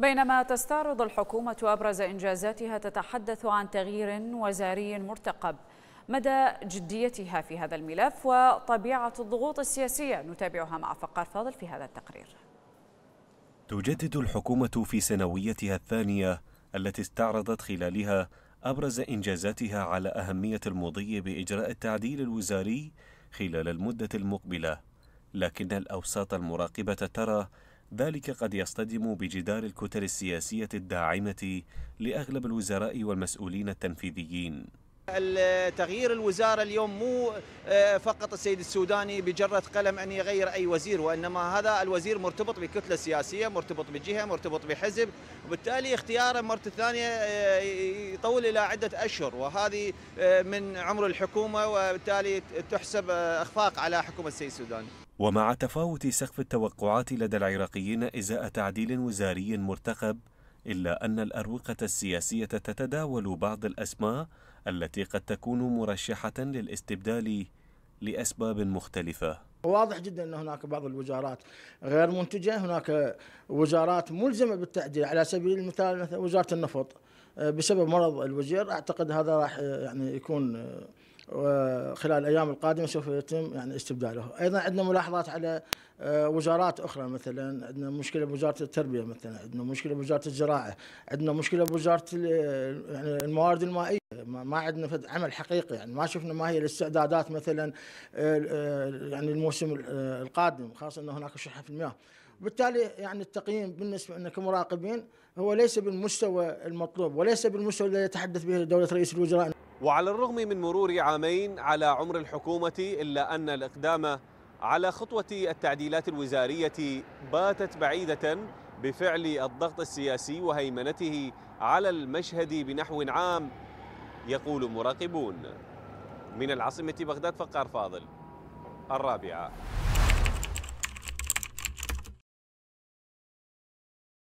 بينما تستعرض الحكومة أبرز إنجازاتها تتحدث عن تغيير وزاري مرتقب مدى جديتها في هذا الملف وطبيعة الضغوط السياسية نتابعها مع فقار فاضل في هذا التقرير تجدد الحكومة في سنويتها الثانية التي استعرضت خلالها أبرز إنجازاتها على أهمية المضي بإجراء التعديل الوزاري خلال المدة المقبلة لكن الأوساط المراقبة ترى ذلك قد يصطدم بجدار الكتل السياسية الداعمة لأغلب الوزراء والمسؤولين التنفيذيين تغيير الوزارة اليوم مو آه، فقط السيد السوداني بجرة قلم أن يغير أي وزير وإنما هذا الوزير مرتبط بكتلة سياسية مرتبط بجهة مرتبط بحزب وبالتالي اختياره مرة ثانية آه، يطول إلى عدة أشهر وهذه آه، من عمر الحكومة وبالتالي تحسب إخفاق على حكومة السيد السوداني ومع تفاوت سقف التوقعات لدى العراقيين إزاء تعديل وزاري مرتقب إلا أن الأروقة السياسية تتداول بعض الأسماء التي قد تكون مرشحة للاستبدال لأسباب مختلفة واضح جدا ان هناك بعض الوزارات غير منتجه، هناك وزارات ملزمه بالتعديل، على سبيل المثال مثل وزاره النفط آه، بسبب مرض الوزير اعتقد هذا راح آه، يعني يكون آه، وخلال الايام القادمه سوف يتم يعني استبداله، ايضا عندنا ملاحظات على آه، وزارات اخرى مثلا عندنا مشكله بوزاره التربيه مثلا، عندنا مشكله بوزاره الزراعه، عندنا مشكله بوزاره يعني الموارد المائيه، ما عندنا عمل حقيقي يعني ما شفنا ما هي الاستعدادات مثلا آه، آه، يعني الموسم القادم خاصه ان هناك شح في المياه. وبالتالي يعني التقييم بالنسبه لنا كمراقبين هو ليس بالمستوى المطلوب وليس بالمستوى الذي يتحدث به دوله رئيس الوزراء وعلى الرغم من مرور عامين على عمر الحكومة إلا أن الإقدام على خطوة التعديلات الوزارية باتت بعيدة بفعل الضغط السياسي وهيمنته على المشهد بنحو عام يقول مراقبون من العاصمة بغداد فقار فاضل الرابعة